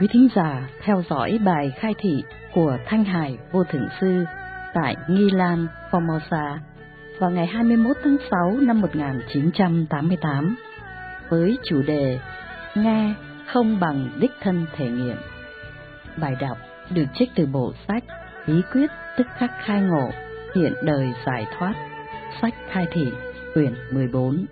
quý thính giả theo dõi bài khai thị của Thanh Hải Vô Thượng Sư tại Nghi Lan, Formosa vào ngày 21 tháng 6 năm 1988 với chủ đề Nghe không bằng đích thân thể nghiệm. Bài đọc được trích từ bộ sách Bí quyết tức khắc khai ngộ, hiện đời giải thoát, sách khai thị, quyển 14.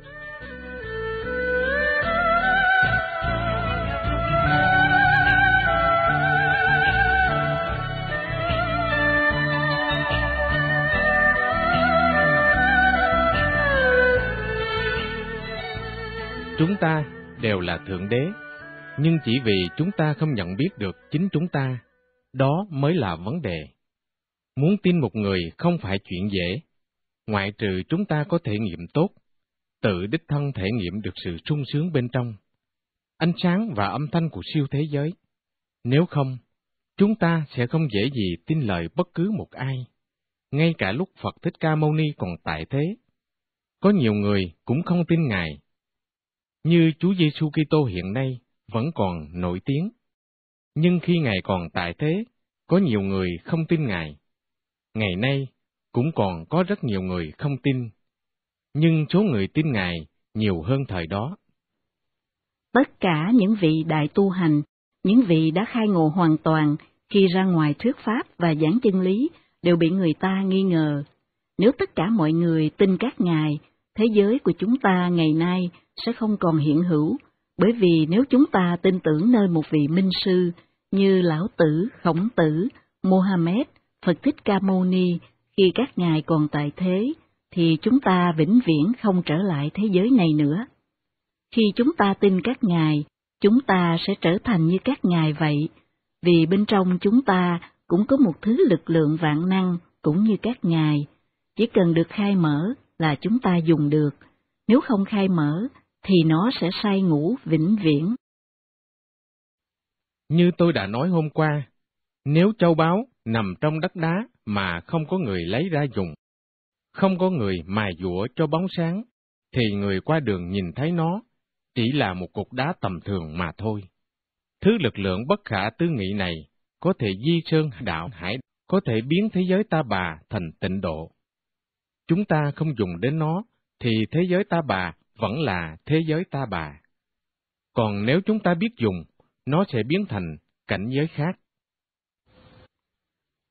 Chúng ta đều là Thượng Đế, nhưng chỉ vì chúng ta không nhận biết được chính chúng ta, đó mới là vấn đề. Muốn tin một người không phải chuyện dễ, ngoại trừ chúng ta có thể nghiệm tốt, tự đích thân thể nghiệm được sự sung sướng bên trong, ánh sáng và âm thanh của siêu thế giới. Nếu không, chúng ta sẽ không dễ gì tin lời bất cứ một ai, ngay cả lúc Phật Thích Ca Mâu Ni còn tại thế. Có nhiều người cũng không tin Ngài, như Chúa Giêsu Kitô hiện nay vẫn còn nổi tiếng. Nhưng khi Ngài còn tại thế, có nhiều người không tin Ngài. Ngày nay cũng còn có rất nhiều người không tin, nhưng số người tin Ngài nhiều hơn thời đó. Tất cả những vị đại tu hành, những vị đã khai ngộ hoàn toàn khi ra ngoài thuyết pháp và giảng chân lý đều bị người ta nghi ngờ. Nếu tất cả mọi người tin các ngài thế giới của chúng ta ngày nay sẽ không còn hiện hữu, bởi vì nếu chúng ta tin tưởng nơi một vị minh sư như Lão Tử, Khổng Tử, Mohammed, Phật Thích Ca Mâu Ni khi các ngài còn tại thế, thì chúng ta vĩnh viễn không trở lại thế giới này nữa. Khi chúng ta tin các ngài, chúng ta sẽ trở thành như các ngài vậy, vì bên trong chúng ta cũng có một thứ lực lượng vạn năng cũng như các ngài, chỉ cần được khai mở là chúng ta dùng được, nếu không khai mở thì nó sẽ say ngủ vĩnh viễn. Như tôi đã nói hôm qua, nếu châu báu nằm trong đất đá mà không có người lấy ra dùng, không có người mài dũa cho bóng sáng, thì người qua đường nhìn thấy nó chỉ là một cục đá tầm thường mà thôi. Thứ lực lượng bất khả tư nghị này có thể di sơn đạo hải, có thể biến thế giới ta bà thành tịnh độ chúng ta không dùng đến nó, thì thế giới ta bà vẫn là thế giới ta bà. Còn nếu chúng ta biết dùng, nó sẽ biến thành cảnh giới khác.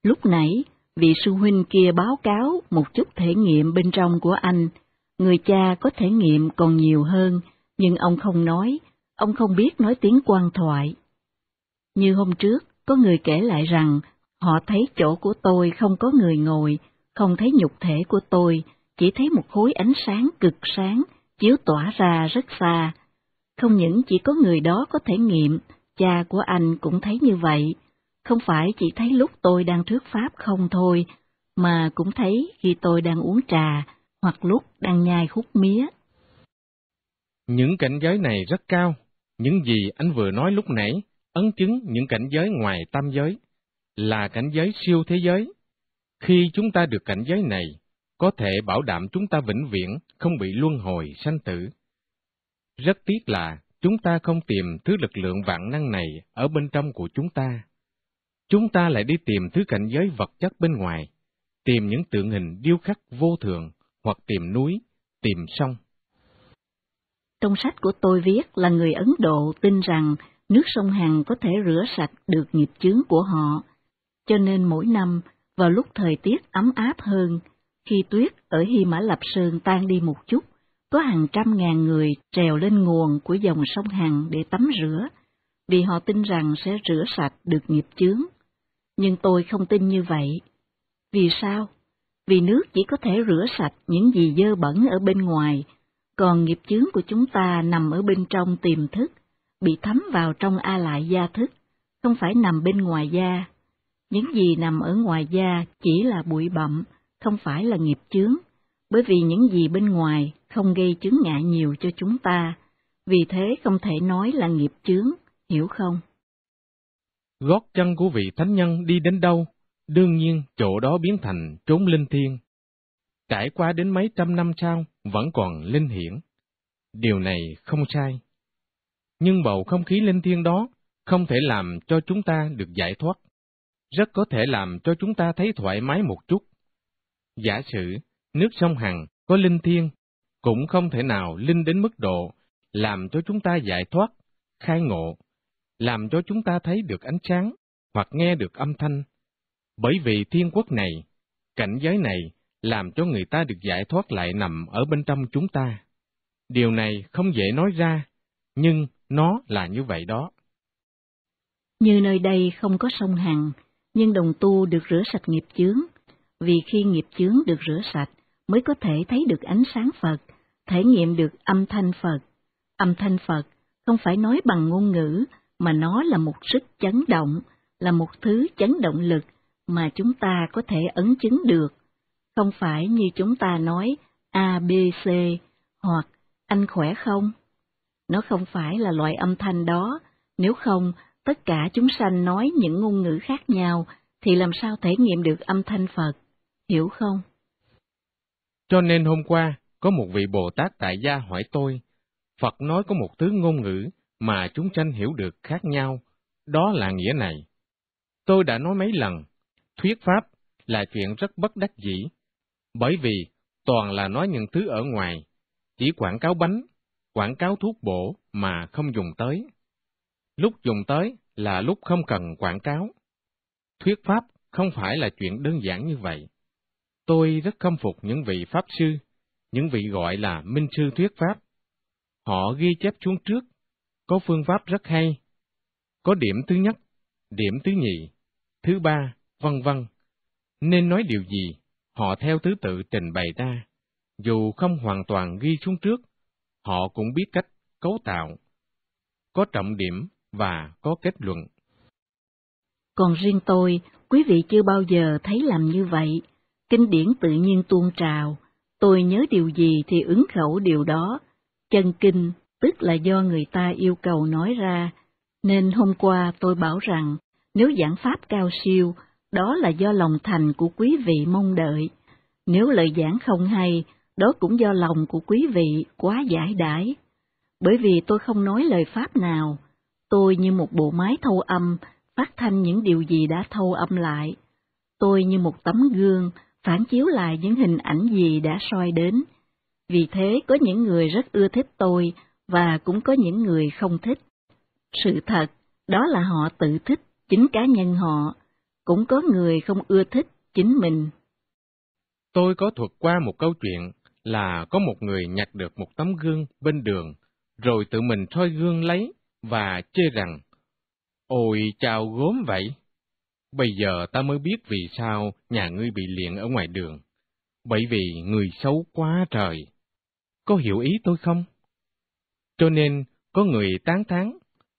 Lúc nãy, vị sư huynh kia báo cáo một chút thể nghiệm bên trong của anh. Người cha có thể nghiệm còn nhiều hơn, nhưng ông không nói, ông không biết nói tiếng quan thoại. Như hôm trước, có người kể lại rằng, họ thấy chỗ của tôi không có người ngồi, không thấy nhục thể của tôi, chỉ thấy một khối ánh sáng cực sáng, chiếu tỏa ra rất xa. Không những chỉ có người đó có thể nghiệm, cha của anh cũng thấy như vậy, không phải chỉ thấy lúc tôi đang thuyết pháp không thôi, mà cũng thấy khi tôi đang uống trà hoặc lúc đang nhai khúc mía. Những cảnh giới này rất cao, những gì anh vừa nói lúc nãy ấn chứng những cảnh giới ngoài tam giới, là cảnh giới siêu thế giới. Khi chúng ta được cảnh giới này, có thể bảo đảm chúng ta vĩnh viễn không bị luân hồi sanh tử. Rất tiếc là chúng ta không tìm thứ lực lượng vạn năng này ở bên trong của chúng ta. Chúng ta lại đi tìm thứ cảnh giới vật chất bên ngoài, tìm những tượng hình điêu khắc vô thường hoặc tìm núi, tìm sông. Trong sách của tôi viết là người Ấn Độ tin rằng nước sông Hằng có thể rửa sạch được nghiệp chướng của họ, cho nên mỗi năm vào lúc thời tiết ấm áp hơn, khi tuyết ở Hy Mã Lập Sơn tan đi một chút, có hàng trăm ngàn người trèo lên nguồn của dòng sông Hằng để tắm rửa, vì họ tin rằng sẽ rửa sạch được nghiệp chướng. Nhưng tôi không tin như vậy. Vì sao? Vì nước chỉ có thể rửa sạch những gì dơ bẩn ở bên ngoài, còn nghiệp chướng của chúng ta nằm ở bên trong tiềm thức, bị thấm vào trong a lại gia thức, không phải nằm bên ngoài da. Những gì nằm ở ngoài da chỉ là bụi bặm, không phải là nghiệp chướng, bởi vì những gì bên ngoài không gây chứng ngại nhiều cho chúng ta, vì thế không thể nói là nghiệp chướng, hiểu không? Gót chân của vị thánh nhân đi đến đâu, đương nhiên chỗ đó biến thành trốn linh thiêng. Trải qua đến mấy trăm năm sau vẫn còn linh hiển. Điều này không sai. Nhưng bầu không khí linh thiêng đó không thể làm cho chúng ta được giải thoát rất có thể làm cho chúng ta thấy thoải mái một chút. Giả sử, nước sông Hằng có linh thiêng, cũng không thể nào linh đến mức độ làm cho chúng ta giải thoát, khai ngộ, làm cho chúng ta thấy được ánh sáng hoặc nghe được âm thanh. Bởi vì thiên quốc này, cảnh giới này làm cho người ta được giải thoát lại nằm ở bên trong chúng ta. Điều này không dễ nói ra, nhưng nó là như vậy đó. Như nơi đây không có sông Hằng nhưng đồng tu được rửa sạch nghiệp chướng, vì khi nghiệp chướng được rửa sạch mới có thể thấy được ánh sáng Phật, thể nghiệm được âm thanh Phật. Âm thanh Phật không phải nói bằng ngôn ngữ, mà nó là một sức chấn động, là một thứ chấn động lực mà chúng ta có thể ấn chứng được. Không phải như chúng ta nói A, B, C hoặc anh khỏe không? Nó không phải là loại âm thanh đó, nếu không tất cả chúng sanh nói những ngôn ngữ khác nhau thì làm sao thể nghiệm được âm thanh Phật, hiểu không? Cho nên hôm qua, có một vị Bồ Tát tại gia hỏi tôi, Phật nói có một thứ ngôn ngữ mà chúng sanh hiểu được khác nhau, đó là nghĩa này. Tôi đã nói mấy lần, thuyết pháp là chuyện rất bất đắc dĩ, bởi vì toàn là nói những thứ ở ngoài, chỉ quảng cáo bánh, quảng cáo thuốc bổ mà không dùng tới lúc dùng tới là lúc không cần quảng cáo. Thuyết pháp không phải là chuyện đơn giản như vậy. Tôi rất khâm phục những vị pháp sư, những vị gọi là minh sư thuyết pháp. Họ ghi chép xuống trước, có phương pháp rất hay. Có điểm thứ nhất, điểm thứ nhì, thứ ba, vân vân. Nên nói điều gì, họ theo thứ tự trình bày ra. Dù không hoàn toàn ghi xuống trước, họ cũng biết cách cấu tạo. Có trọng điểm và có kết luận. Còn riêng tôi, quý vị chưa bao giờ thấy làm như vậy. Kinh điển tự nhiên tuôn trào, tôi nhớ điều gì thì ứng khẩu điều đó. Chân kinh, tức là do người ta yêu cầu nói ra, nên hôm qua tôi bảo rằng, nếu giảng pháp cao siêu, đó là do lòng thành của quý vị mong đợi. Nếu lời giảng không hay, đó cũng do lòng của quý vị quá giải đãi. Bởi vì tôi không nói lời pháp nào, Tôi như một bộ máy thâu âm, phát thanh những điều gì đã thâu âm lại. Tôi như một tấm gương, phản chiếu lại những hình ảnh gì đã soi đến. Vì thế có những người rất ưa thích tôi và cũng có những người không thích. Sự thật, đó là họ tự thích chính cá nhân họ, cũng có người không ưa thích chính mình. Tôi có thuật qua một câu chuyện là có một người nhặt được một tấm gương bên đường, rồi tự mình soi gương lấy và chê rằng, Ôi chào gốm vậy! Bây giờ ta mới biết vì sao nhà ngươi bị liện ở ngoài đường. Bởi vì người xấu quá trời. Có hiểu ý tôi không? Cho nên, có người tán thán,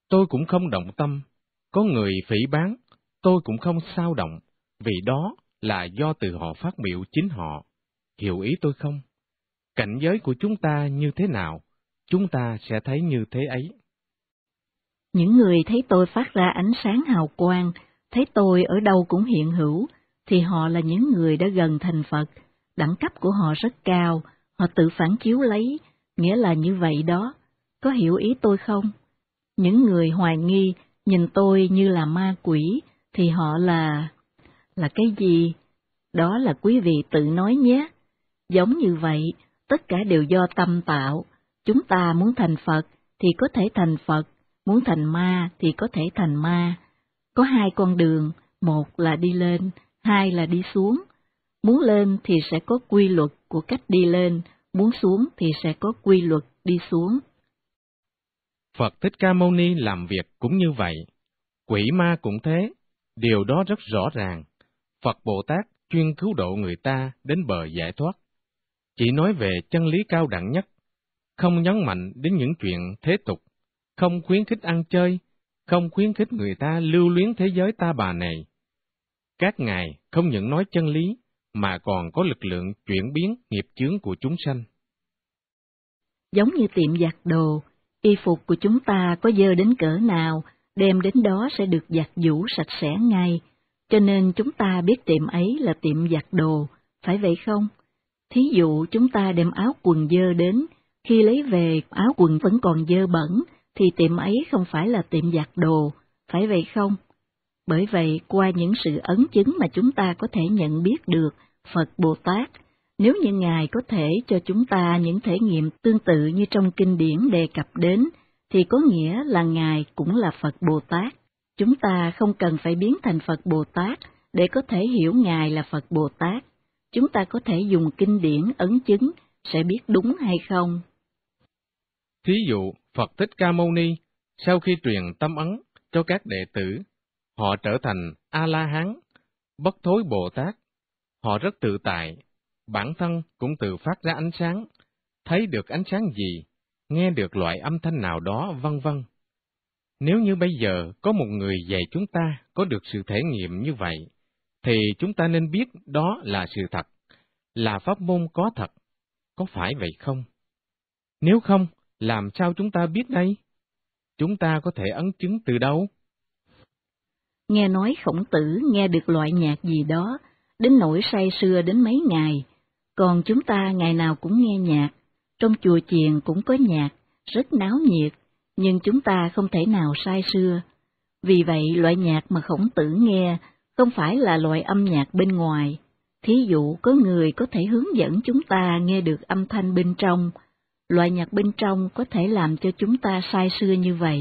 tôi cũng không động tâm. Có người phỉ bán, tôi cũng không sao động, vì đó là do từ họ phát biểu chính họ. Hiểu ý tôi không? Cảnh giới của chúng ta như thế nào, chúng ta sẽ thấy như thế ấy. Những người thấy tôi phát ra ánh sáng hào quang, thấy tôi ở đâu cũng hiện hữu, thì họ là những người đã gần thành Phật, đẳng cấp của họ rất cao, họ tự phản chiếu lấy, nghĩa là như vậy đó. Có hiểu ý tôi không? Những người hoài nghi nhìn tôi như là ma quỷ thì họ là là cái gì? Đó là quý vị tự nói nhé. Giống như vậy, tất cả đều do tâm tạo. Chúng ta muốn thành Phật thì có thể thành Phật muốn thành ma thì có thể thành ma. Có hai con đường, một là đi lên, hai là đi xuống. Muốn lên thì sẽ có quy luật của cách đi lên, muốn xuống thì sẽ có quy luật đi xuống. Phật Thích Ca Mâu Ni làm việc cũng như vậy, quỷ ma cũng thế, điều đó rất rõ ràng. Phật Bồ Tát chuyên cứu độ người ta đến bờ giải thoát. Chỉ nói về chân lý cao đẳng nhất, không nhấn mạnh đến những chuyện thế tục không khuyến khích ăn chơi, không khuyến khích người ta lưu luyến thế giới ta bà này. Các ngài không những nói chân lý, mà còn có lực lượng chuyển biến nghiệp chướng của chúng sanh. Giống như tiệm giặt đồ, y phục của chúng ta có dơ đến cỡ nào, đem đến đó sẽ được giặt giũ sạch sẽ ngay, cho nên chúng ta biết tiệm ấy là tiệm giặt đồ, phải vậy không? Thí dụ chúng ta đem áo quần dơ đến, khi lấy về áo quần vẫn còn dơ bẩn, thì tiệm ấy không phải là tiệm giặt đồ, phải vậy không? Bởi vậy, qua những sự ấn chứng mà chúng ta có thể nhận biết được Phật Bồ Tát, nếu như Ngài có thể cho chúng ta những thể nghiệm tương tự như trong kinh điển đề cập đến, thì có nghĩa là Ngài cũng là Phật Bồ Tát. Chúng ta không cần phải biến thành Phật Bồ Tát để có thể hiểu Ngài là Phật Bồ Tát. Chúng ta có thể dùng kinh điển ấn chứng sẽ biết đúng hay không. Thí dụ, Phật Thích Ca Mâu Ni, sau khi truyền tâm ấn cho các đệ tử, họ trở thành A-la-hán, bất thối Bồ Tát. Họ rất tự tại, bản thân cũng tự phát ra ánh sáng, thấy được ánh sáng gì, nghe được loại âm thanh nào đó, vân vân. Nếu như bây giờ có một người dạy chúng ta có được sự thể nghiệm như vậy, thì chúng ta nên biết đó là sự thật, là pháp môn có thật, có phải vậy không? Nếu không, làm sao chúng ta biết đây? Chúng ta có thể ấn chứng từ đâu? Nghe nói khổng tử nghe được loại nhạc gì đó, đến nỗi say sưa đến mấy ngày, còn chúng ta ngày nào cũng nghe nhạc, trong chùa chiền cũng có nhạc, rất náo nhiệt, nhưng chúng ta không thể nào say sưa. Vì vậy loại nhạc mà khổng tử nghe không phải là loại âm nhạc bên ngoài. Thí dụ có người có thể hướng dẫn chúng ta nghe được âm thanh bên trong, loại nhạc bên trong có thể làm cho chúng ta say sưa như vậy.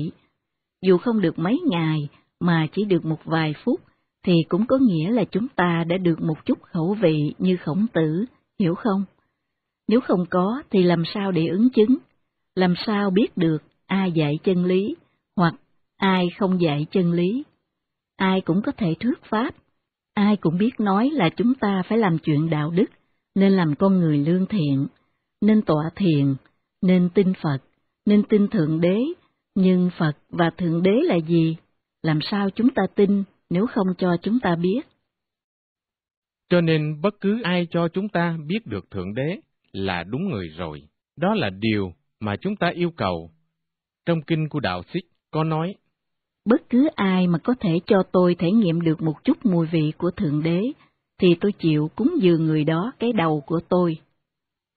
Dù không được mấy ngày, mà chỉ được một vài phút, thì cũng có nghĩa là chúng ta đã được một chút khẩu vị như khổng tử, hiểu không? Nếu không có thì làm sao để ứng chứng? Làm sao biết được ai dạy chân lý hoặc ai không dạy chân lý? Ai cũng có thể thuyết pháp, ai cũng biết nói là chúng ta phải làm chuyện đạo đức, nên làm con người lương thiện, nên tọa thiền, nên tin Phật, nên tin Thượng Đế, nhưng Phật và Thượng Đế là gì? Làm sao chúng ta tin nếu không cho chúng ta biết? Cho nên bất cứ ai cho chúng ta biết được Thượng Đế là đúng người rồi. Đó là điều mà chúng ta yêu cầu. Trong kinh của Đạo Xích có nói, Bất cứ ai mà có thể cho tôi thể nghiệm được một chút mùi vị của Thượng Đế, thì tôi chịu cúng dường người đó cái đầu của tôi.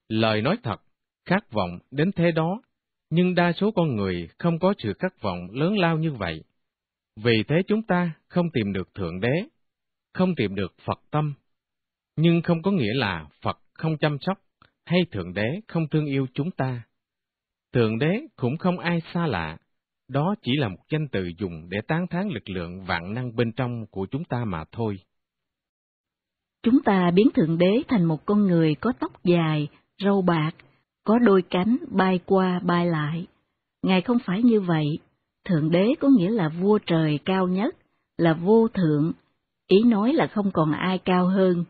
Lời nói thật, khát vọng đến thế đó, nhưng đa số con người không có sự khát vọng lớn lao như vậy. Vì thế chúng ta không tìm được Thượng Đế, không tìm được Phật tâm, nhưng không có nghĩa là Phật không chăm sóc hay Thượng Đế không thương yêu chúng ta. Thượng Đế cũng không ai xa lạ, đó chỉ là một danh từ dùng để tán thán lực lượng vạn năng bên trong của chúng ta mà thôi. Chúng ta biến Thượng Đế thành một con người có tóc dài, râu bạc, có đôi cánh bay qua bay lại. Ngài không phải như vậy, Thượng Đế có nghĩa là vua trời cao nhất, là vô thượng, ý nói là không còn ai cao hơn.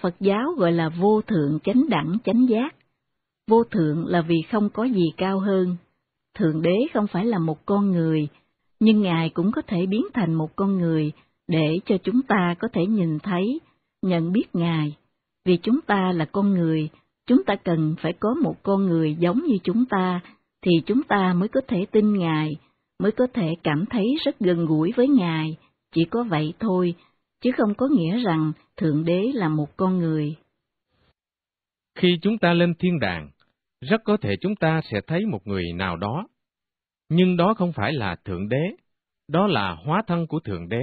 Phật giáo gọi là vô thượng chánh đẳng chánh giác. Vô thượng là vì không có gì cao hơn. Thượng Đế không phải là một con người, nhưng Ngài cũng có thể biến thành một con người để cho chúng ta có thể nhìn thấy, nhận biết Ngài. Vì chúng ta là con người chúng ta cần phải có một con người giống như chúng ta thì chúng ta mới có thể tin ngài mới có thể cảm thấy rất gần gũi với ngài chỉ có vậy thôi chứ không có nghĩa rằng thượng đế là một con người khi chúng ta lên thiên đàng rất có thể chúng ta sẽ thấy một người nào đó nhưng đó không phải là thượng đế đó là hóa thân của thượng đế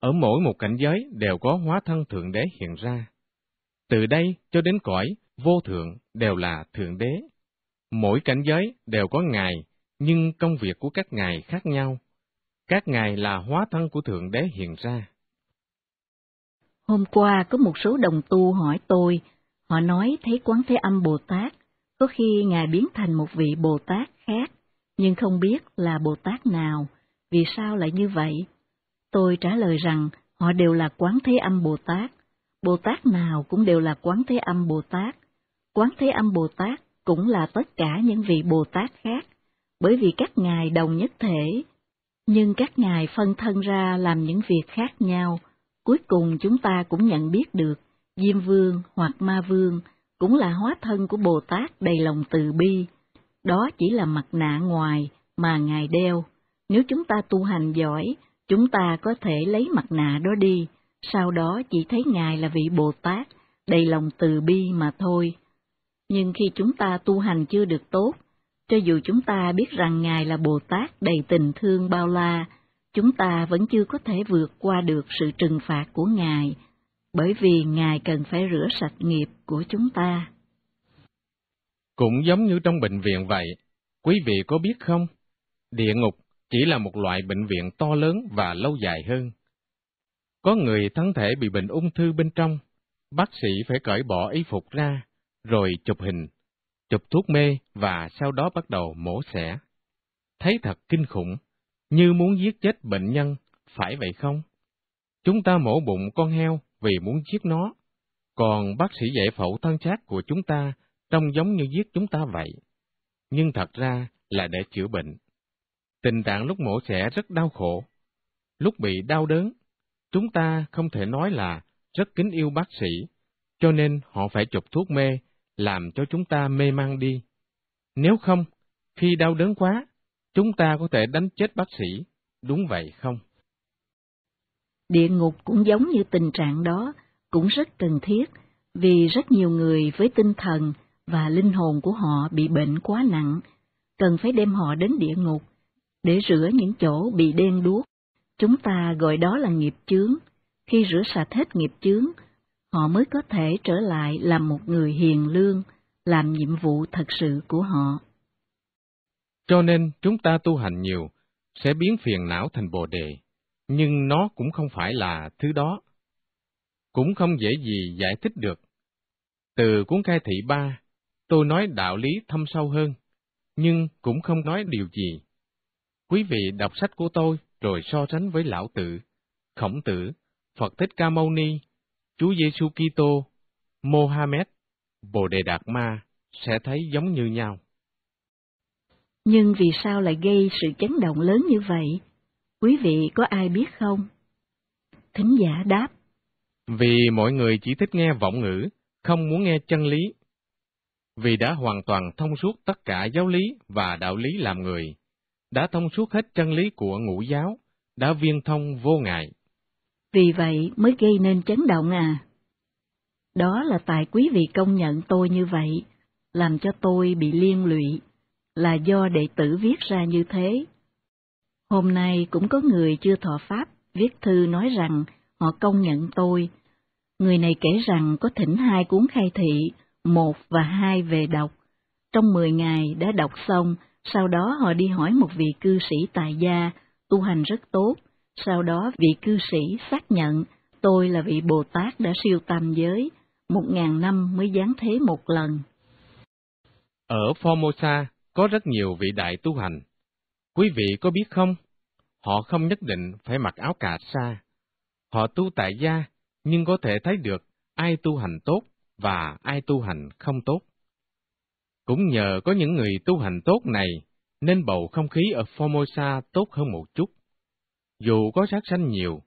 ở mỗi một cảnh giới đều có hóa thân thượng đế hiện ra từ đây cho đến cõi vô thượng đều là thượng đế. Mỗi cảnh giới đều có ngài, nhưng công việc của các ngài khác nhau. Các ngài là hóa thân của thượng đế hiện ra. Hôm qua có một số đồng tu hỏi tôi, họ nói thấy Quán Thế Âm Bồ Tát, có khi ngài biến thành một vị Bồ Tát khác, nhưng không biết là Bồ Tát nào, vì sao lại như vậy? Tôi trả lời rằng họ đều là Quán Thế Âm Bồ Tát, Bồ Tát nào cũng đều là Quán Thế Âm Bồ Tát, Quán Thế Âm Bồ Tát cũng là tất cả những vị Bồ Tát khác, bởi vì các ngài đồng nhất thể, nhưng các ngài phân thân ra làm những việc khác nhau, cuối cùng chúng ta cũng nhận biết được Diêm Vương hoặc Ma Vương cũng là hóa thân của Bồ Tát đầy lòng từ bi, đó chỉ là mặt nạ ngoài mà ngài đeo. Nếu chúng ta tu hành giỏi, chúng ta có thể lấy mặt nạ đó đi, sau đó chỉ thấy ngài là vị Bồ Tát đầy lòng từ bi mà thôi. Nhưng khi chúng ta tu hành chưa được tốt, cho dù chúng ta biết rằng Ngài là Bồ Tát đầy tình thương bao la, chúng ta vẫn chưa có thể vượt qua được sự trừng phạt của Ngài, bởi vì Ngài cần phải rửa sạch nghiệp của chúng ta. Cũng giống như trong bệnh viện vậy, quý vị có biết không? Địa ngục chỉ là một loại bệnh viện to lớn và lâu dài hơn. Có người thân thể bị bệnh ung thư bên trong, bác sĩ phải cởi bỏ y phục ra rồi chụp hình, chụp thuốc mê và sau đó bắt đầu mổ xẻ. Thấy thật kinh khủng, như muốn giết chết bệnh nhân, phải vậy không? Chúng ta mổ bụng con heo vì muốn giết nó, còn bác sĩ giải phẫu thân xác của chúng ta trông giống như giết chúng ta vậy. Nhưng thật ra là để chữa bệnh. Tình trạng lúc mổ xẻ rất đau khổ. Lúc bị đau đớn, chúng ta không thể nói là rất kính yêu bác sĩ, cho nên họ phải chụp thuốc mê làm cho chúng ta mê man đi. Nếu không, khi đau đớn quá, chúng ta có thể đánh chết bác sĩ, đúng vậy không? Địa ngục cũng giống như tình trạng đó, cũng rất cần thiết, vì rất nhiều người với tinh thần và linh hồn của họ bị bệnh quá nặng, cần phải đem họ đến địa ngục để rửa những chỗ bị đen đuốc. Chúng ta gọi đó là nghiệp chướng. Khi rửa sạch hết nghiệp chướng, họ mới có thể trở lại làm một người hiền lương, làm nhiệm vụ thật sự của họ. Cho nên chúng ta tu hành nhiều, sẽ biến phiền não thành bồ đề, nhưng nó cũng không phải là thứ đó. Cũng không dễ gì giải thích được. Từ cuốn cai thị ba, tôi nói đạo lý thâm sâu hơn, nhưng cũng không nói điều gì. Quý vị đọc sách của tôi rồi so sánh với lão tử, khổng tử, Phật Thích Ca Mâu Ni Chúa Giêsu Kitô, Mohammed, Bồ Đề Đạt Ma sẽ thấy giống như nhau. Nhưng vì sao lại gây sự chấn động lớn như vậy? Quý vị có ai biết không? Thính giả đáp. Vì mọi người chỉ thích nghe vọng ngữ, không muốn nghe chân lý. Vì đã hoàn toàn thông suốt tất cả giáo lý và đạo lý làm người, đã thông suốt hết chân lý của ngũ giáo, đã viên thông vô ngại vì vậy mới gây nên chấn động à. Đó là tại quý vị công nhận tôi như vậy, làm cho tôi bị liên lụy, là do đệ tử viết ra như thế. Hôm nay cũng có người chưa thọ Pháp viết thư nói rằng họ công nhận tôi. Người này kể rằng có thỉnh hai cuốn khai thị, một và hai về đọc. Trong mười ngày đã đọc xong, sau đó họ đi hỏi một vị cư sĩ tại gia, tu hành rất tốt, sau đó vị cư sĩ xác nhận tôi là vị Bồ Tát đã siêu tam giới, một ngàn năm mới giáng thế một lần. Ở Formosa có rất nhiều vị đại tu hành. Quý vị có biết không? Họ không nhất định phải mặc áo cà sa. Họ tu tại gia, nhưng có thể thấy được ai tu hành tốt và ai tu hành không tốt. Cũng nhờ có những người tu hành tốt này, nên bầu không khí ở Formosa tốt hơn một chút. Dù có sát sanh nhiều,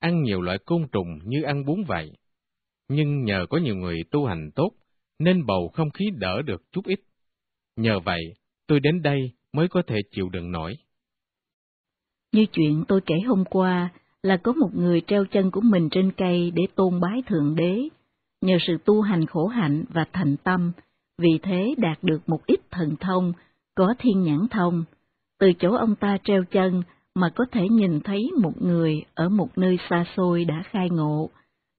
ăn nhiều loại côn trùng như ăn bún vậy, nhưng nhờ có nhiều người tu hành tốt nên bầu không khí đỡ được chút ít. Nhờ vậy, tôi đến đây mới có thể chịu đựng nổi. Như chuyện tôi kể hôm qua là có một người treo chân của mình trên cây để tôn bái Thượng Đế, nhờ sự tu hành khổ hạnh và thành tâm, vì thế đạt được một ít thần thông, có thiên nhãn thông. Từ chỗ ông ta treo chân, mà có thể nhìn thấy một người ở một nơi xa xôi đã khai ngộ,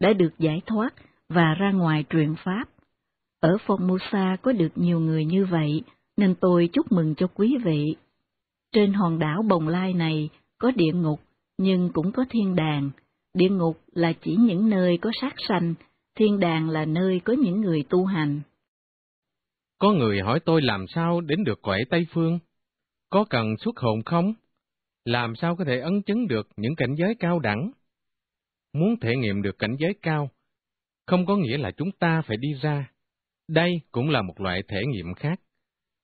đã được giải thoát và ra ngoài truyền pháp. Ở Formosa có được nhiều người như vậy, nên tôi chúc mừng cho quý vị. Trên hòn đảo Bồng Lai này có địa ngục, nhưng cũng có thiên đàng. Địa ngục là chỉ những nơi có sát sanh, thiên đàng là nơi có những người tu hành. Có người hỏi tôi làm sao đến được quẻ Tây Phương? Có cần xuất hồn không? làm sao có thể ấn chứng được những cảnh giới cao đẳng? Muốn thể nghiệm được cảnh giới cao, không có nghĩa là chúng ta phải đi ra. Đây cũng là một loại thể nghiệm khác.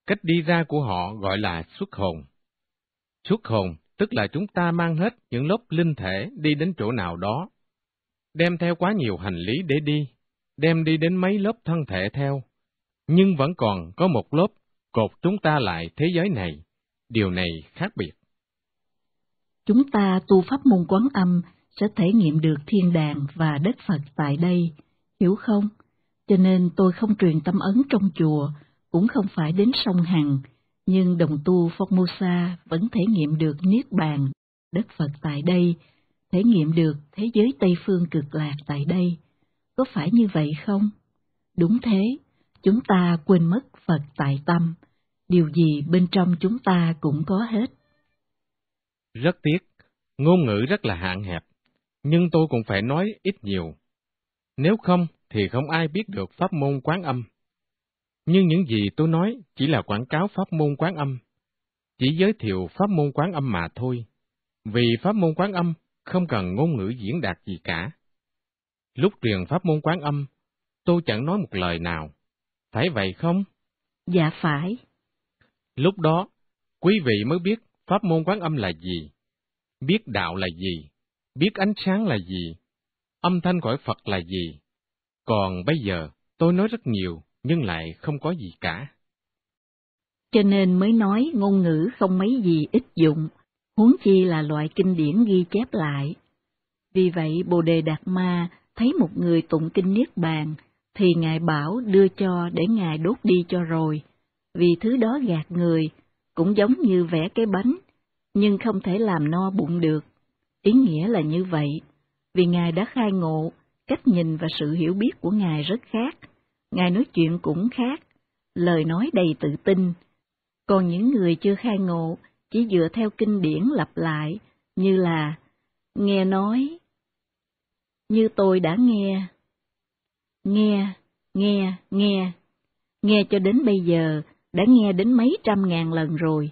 Cách đi ra của họ gọi là xuất hồn. Xuất hồn tức là chúng ta mang hết những lớp linh thể đi đến chỗ nào đó. Đem theo quá nhiều hành lý để đi, đem đi đến mấy lớp thân thể theo, nhưng vẫn còn có một lớp cột chúng ta lại thế giới này. Điều này khác biệt chúng ta tu pháp môn quán âm sẽ thể nghiệm được thiên đàng và đất Phật tại đây, hiểu không? Cho nên tôi không truyền tâm ấn trong chùa, cũng không phải đến sông Hằng, nhưng đồng tu Formosa vẫn thể nghiệm được Niết Bàn, đất Phật tại đây, thể nghiệm được thế giới Tây Phương cực lạc tại đây. Có phải như vậy không? Đúng thế, chúng ta quên mất Phật tại tâm, điều gì bên trong chúng ta cũng có hết. Rất tiếc, ngôn ngữ rất là hạn hẹp, nhưng tôi cũng phải nói ít nhiều. Nếu không thì không ai biết được pháp môn quán âm. Nhưng những gì tôi nói chỉ là quảng cáo pháp môn quán âm, chỉ giới thiệu pháp môn quán âm mà thôi, vì pháp môn quán âm không cần ngôn ngữ diễn đạt gì cả. Lúc truyền pháp môn quán âm, tôi chẳng nói một lời nào. Phải vậy không? Dạ phải. Lúc đó, quý vị mới biết Pháp môn quán âm là gì? Biết đạo là gì? Biết ánh sáng là gì? Âm thanh khỏi Phật là gì? Còn bây giờ, tôi nói rất nhiều, nhưng lại không có gì cả. Cho nên mới nói ngôn ngữ không mấy gì ích dụng, huống chi là loại kinh điển ghi chép lại. Vì vậy Bồ Đề Đạt Ma thấy một người tụng kinh Niết Bàn, thì Ngài bảo đưa cho để Ngài đốt đi cho rồi, vì thứ đó gạt người, cũng giống như vẽ cái bánh, nhưng không thể làm no bụng được. Ý nghĩa là như vậy, vì Ngài đã khai ngộ, cách nhìn và sự hiểu biết của Ngài rất khác, Ngài nói chuyện cũng khác, lời nói đầy tự tin. Còn những người chưa khai ngộ chỉ dựa theo kinh điển lặp lại như là nghe nói, như tôi đã nghe, nghe, nghe, nghe, nghe cho đến bây giờ đã nghe đến mấy trăm ngàn lần rồi,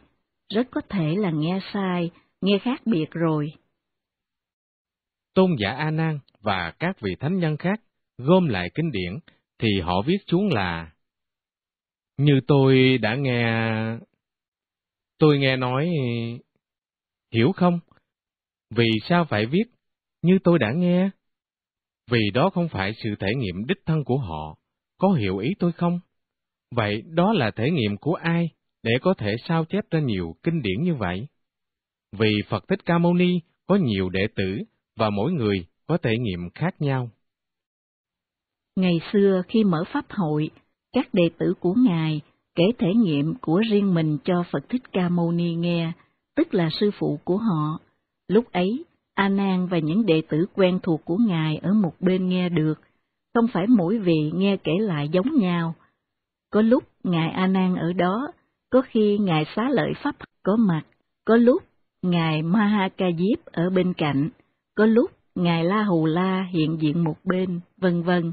rất có thể là nghe sai, nghe khác biệt rồi. Tôn giả A Nan và các vị thánh nhân khác gom lại kinh điển thì họ viết xuống là Như tôi đã nghe tôi nghe nói hiểu không? Vì sao phải viết như tôi đã nghe? Vì đó không phải sự thể nghiệm đích thân của họ, có hiểu ý tôi không? Vậy đó là thể nghiệm của ai để có thể sao chép ra nhiều kinh điển như vậy? Vì Phật Thích Ca Mâu Ni có nhiều đệ tử và mỗi người có thể nghiệm khác nhau. Ngày xưa khi mở pháp hội, các đệ tử của Ngài kể thể nghiệm của riêng mình cho Phật Thích Ca Mâu Ni nghe, tức là sư phụ của họ. Lúc ấy, A Nan và những đệ tử quen thuộc của Ngài ở một bên nghe được, không phải mỗi vị nghe kể lại giống nhau, có lúc Ngài A Nan ở đó, có khi Ngài Xá Lợi Pháp có mặt, có lúc Ngài Maha Ca Diếp ở bên cạnh, có lúc Ngài La Hù La hiện diện một bên, vân vân.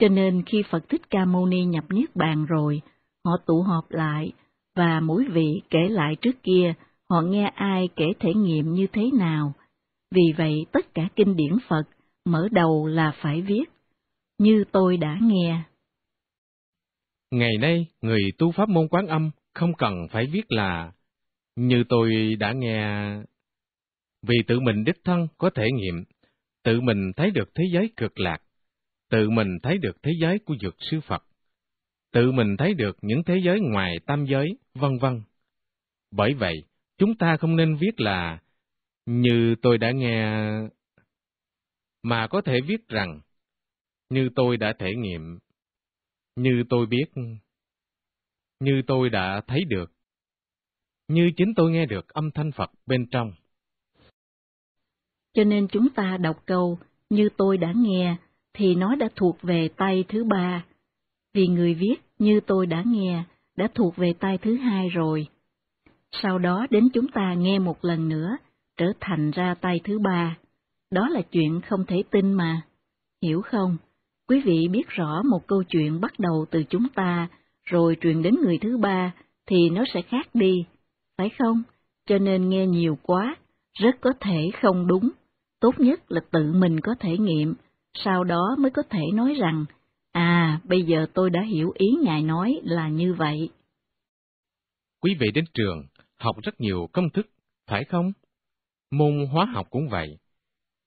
Cho nên khi Phật Thích Ca Mâu Ni nhập Niết Bàn rồi, họ tụ họp lại, và mỗi vị kể lại trước kia họ nghe ai kể thể nghiệm như thế nào. Vì vậy tất cả kinh điển Phật mở đầu là phải viết, như tôi đã nghe. Ngày nay, người tu pháp môn quán âm không cần phải viết là như tôi đã nghe vì tự mình đích thân có thể nghiệm, tự mình thấy được thế giới cực lạc, tự mình thấy được thế giới của dược sư Phật, tự mình thấy được những thế giới ngoài tam giới, vân vân. Bởi vậy, chúng ta không nên viết là như tôi đã nghe mà có thể viết rằng như tôi đã thể nghiệm như tôi biết, như tôi đã thấy được, như chính tôi nghe được âm thanh Phật bên trong. Cho nên chúng ta đọc câu như tôi đã nghe thì nó đã thuộc về tay thứ ba, vì người viết như tôi đã nghe đã thuộc về tay thứ hai rồi. Sau đó đến chúng ta nghe một lần nữa, trở thành ra tay thứ ba. Đó là chuyện không thể tin mà. Hiểu không? Quý vị biết rõ một câu chuyện bắt đầu từ chúng ta, rồi truyền đến người thứ ba, thì nó sẽ khác đi, phải không? Cho nên nghe nhiều quá, rất có thể không đúng. Tốt nhất là tự mình có thể nghiệm, sau đó mới có thể nói rằng, à, bây giờ tôi đã hiểu ý Ngài nói là như vậy. Quý vị đến trường, học rất nhiều công thức, phải không? Môn hóa học cũng vậy.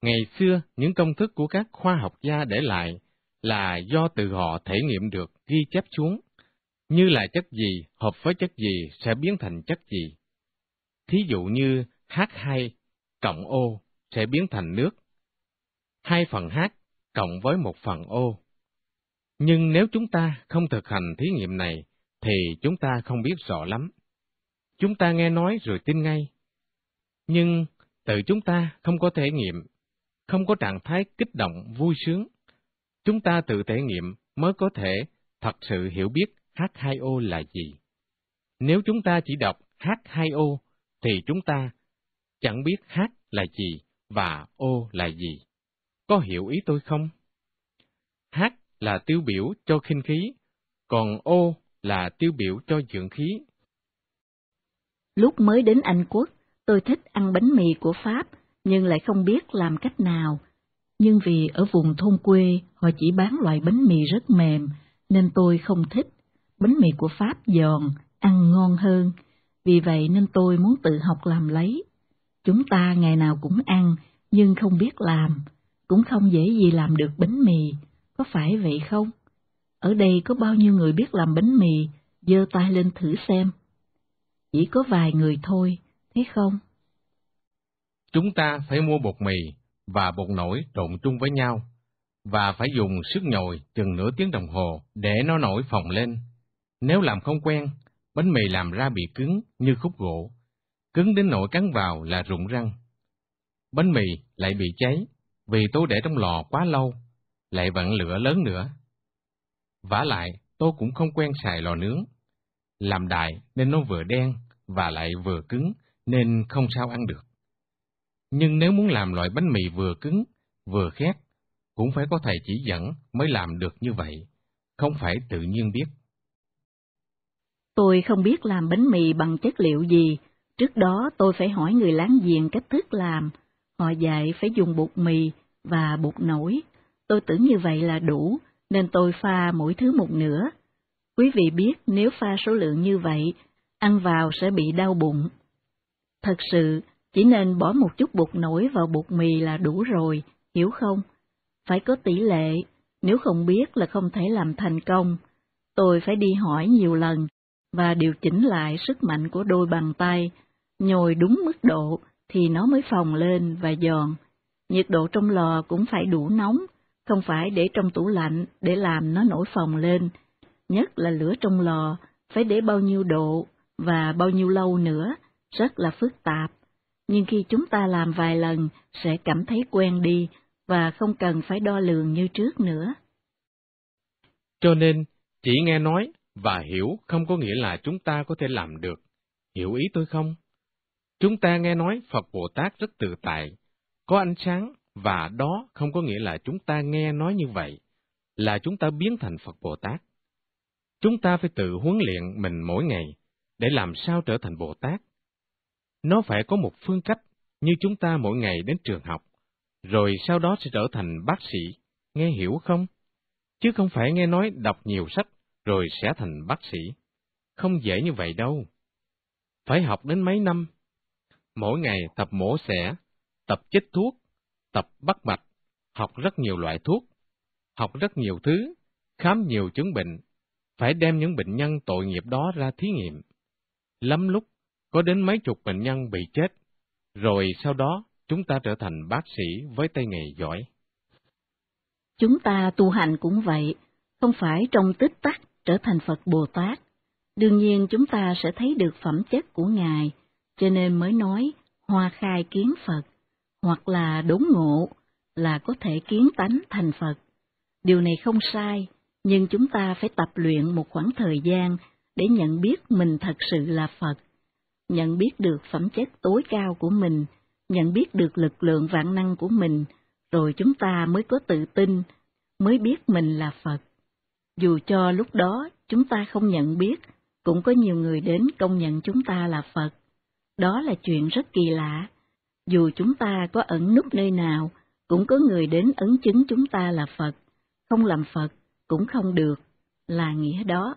Ngày xưa, những công thức của các khoa học gia để lại là do từ họ thể nghiệm được ghi chép xuống, như là chất gì hợp với chất gì sẽ biến thành chất gì. Thí dụ như H2 cộng O sẽ biến thành nước. Hai phần H cộng với một phần O. Nhưng nếu chúng ta không thực hành thí nghiệm này, thì chúng ta không biết rõ lắm. Chúng ta nghe nói rồi tin ngay. Nhưng tự chúng ta không có thể nghiệm, không có trạng thái kích động vui sướng Chúng ta tự thể nghiệm mới có thể thật sự hiểu biết H2O là gì. Nếu chúng ta chỉ đọc H2O thì chúng ta chẳng biết H là gì và O là gì. Có hiểu ý tôi không? H là tiêu biểu cho khinh khí, còn O là tiêu biểu cho dưỡng khí. Lúc mới đến Anh Quốc, tôi thích ăn bánh mì của Pháp, nhưng lại không biết làm cách nào nhưng vì ở vùng thôn quê họ chỉ bán loại bánh mì rất mềm nên tôi không thích. Bánh mì của Pháp giòn, ăn ngon hơn, vì vậy nên tôi muốn tự học làm lấy. Chúng ta ngày nào cũng ăn, nhưng không biết làm, cũng không dễ gì làm được bánh mì, có phải vậy không? Ở đây có bao nhiêu người biết làm bánh mì, giơ tay lên thử xem. Chỉ có vài người thôi, thấy không? Chúng ta phải mua bột mì, và bột nổi trộn chung với nhau, và phải dùng sức nhồi chừng nửa tiếng đồng hồ để nó nổi phồng lên. Nếu làm không quen, bánh mì làm ra bị cứng như khúc gỗ, cứng đến nỗi cắn vào là rụng răng. Bánh mì lại bị cháy vì tôi để trong lò quá lâu, lại vặn lửa lớn nữa. Vả lại, tôi cũng không quen xài lò nướng. Làm đại nên nó vừa đen và lại vừa cứng nên không sao ăn được. Nhưng nếu muốn làm loại bánh mì vừa cứng, vừa khét, cũng phải có thầy chỉ dẫn mới làm được như vậy, không phải tự nhiên biết. Tôi không biết làm bánh mì bằng chất liệu gì, trước đó tôi phải hỏi người láng giềng cách thức làm, họ dạy phải dùng bột mì và bột nổi, tôi tưởng như vậy là đủ, nên tôi pha mỗi thứ một nửa. Quý vị biết nếu pha số lượng như vậy, ăn vào sẽ bị đau bụng. Thật sự, chỉ nên bỏ một chút bột nổi vào bột mì là đủ rồi, hiểu không? Phải có tỷ lệ, nếu không biết là không thể làm thành công. Tôi phải đi hỏi nhiều lần và điều chỉnh lại sức mạnh của đôi bàn tay, nhồi đúng mức độ thì nó mới phồng lên và giòn. Nhiệt độ trong lò cũng phải đủ nóng, không phải để trong tủ lạnh để làm nó nổi phồng lên, nhất là lửa trong lò phải để bao nhiêu độ và bao nhiêu lâu nữa, rất là phức tạp nhưng khi chúng ta làm vài lần sẽ cảm thấy quen đi và không cần phải đo lường như trước nữa. Cho nên, chỉ nghe nói và hiểu không có nghĩa là chúng ta có thể làm được. Hiểu ý tôi không? Chúng ta nghe nói Phật Bồ Tát rất tự tại, có ánh sáng và đó không có nghĩa là chúng ta nghe nói như vậy, là chúng ta biến thành Phật Bồ Tát. Chúng ta phải tự huấn luyện mình mỗi ngày để làm sao trở thành Bồ Tát nó phải có một phương cách như chúng ta mỗi ngày đến trường học, rồi sau đó sẽ trở thành bác sĩ, nghe hiểu không? Chứ không phải nghe nói đọc nhiều sách rồi sẽ thành bác sĩ. Không dễ như vậy đâu. Phải học đến mấy năm. Mỗi ngày tập mổ xẻ, tập chích thuốc, tập bắt mạch, học rất nhiều loại thuốc, học rất nhiều thứ, khám nhiều chứng bệnh, phải đem những bệnh nhân tội nghiệp đó ra thí nghiệm. Lắm lúc có đến mấy chục bệnh nhân bị chết, rồi sau đó chúng ta trở thành bác sĩ với tay nghề giỏi. Chúng ta tu hành cũng vậy, không phải trong tích tắc trở thành Phật Bồ Tát. Đương nhiên chúng ta sẽ thấy được phẩm chất của Ngài, cho nên mới nói hoa khai kiến Phật, hoặc là đốn ngộ, là có thể kiến tánh thành Phật. Điều này không sai, nhưng chúng ta phải tập luyện một khoảng thời gian để nhận biết mình thật sự là Phật nhận biết được phẩm chất tối cao của mình, nhận biết được lực lượng vạn năng của mình, rồi chúng ta mới có tự tin, mới biết mình là Phật. Dù cho lúc đó chúng ta không nhận biết, cũng có nhiều người đến công nhận chúng ta là Phật. Đó là chuyện rất kỳ lạ. Dù chúng ta có ẩn núp nơi nào, cũng có người đến ấn chứng chúng ta là Phật. Không làm Phật cũng không được, là nghĩa đó.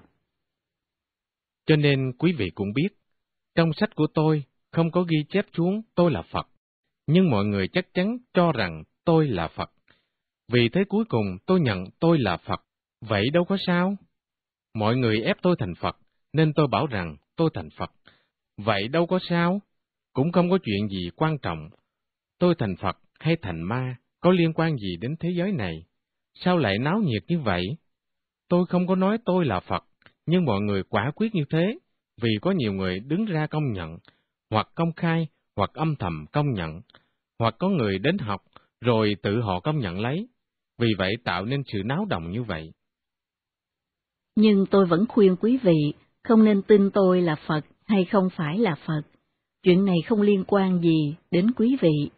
Cho nên quý vị cũng biết, trong sách của tôi không có ghi chép xuống tôi là Phật, nhưng mọi người chắc chắn cho rằng tôi là Phật. Vì thế cuối cùng tôi nhận tôi là Phật, vậy đâu có sao? Mọi người ép tôi thành Phật, nên tôi bảo rằng tôi thành Phật. Vậy đâu có sao? Cũng không có chuyện gì quan trọng. Tôi thành Phật hay thành ma có liên quan gì đến thế giới này? Sao lại náo nhiệt như vậy? Tôi không có nói tôi là Phật, nhưng mọi người quả quyết như thế, vì có nhiều người đứng ra công nhận, hoặc công khai, hoặc âm thầm công nhận, hoặc có người đến học rồi tự họ công nhận lấy, vì vậy tạo nên sự náo động như vậy. Nhưng tôi vẫn khuyên quý vị không nên tin tôi là Phật hay không phải là Phật. Chuyện này không liên quan gì đến quý vị.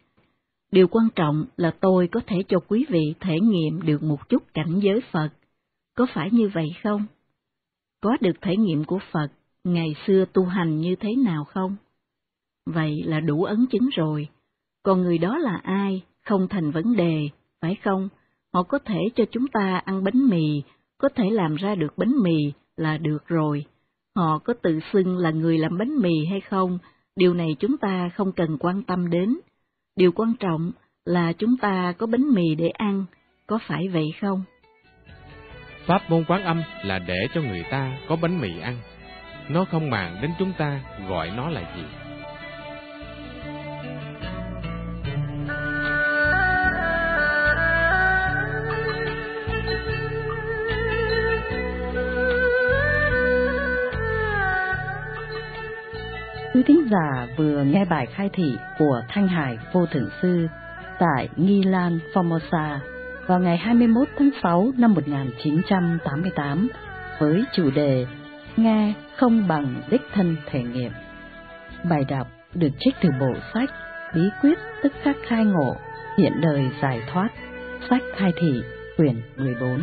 Điều quan trọng là tôi có thể cho quý vị thể nghiệm được một chút cảnh giới Phật. Có phải như vậy không? Có được thể nghiệm của Phật ngày xưa tu hành như thế nào không? Vậy là đủ ấn chứng rồi. Còn người đó là ai, không thành vấn đề, phải không? Họ có thể cho chúng ta ăn bánh mì, có thể làm ra được bánh mì là được rồi. Họ có tự xưng là người làm bánh mì hay không, điều này chúng ta không cần quan tâm đến. Điều quan trọng là chúng ta có bánh mì để ăn, có phải vậy không? Pháp môn quán âm là để cho người ta có bánh mì ăn nó không màng đến chúng ta gọi nó là gì Quý thính giả vừa nghe bài khai thị của Thanh Hải Vô Thượng Sư tại Nghi Lan, Formosa vào ngày 21 tháng 6 năm 1988 với chủ đề nghe không bằng đích thân thể nghiệm. Bài đọc được trích từ bộ sách Bí quyết tức khắc khai ngộ, hiện đời giải thoát, sách khai thị, quyển 14.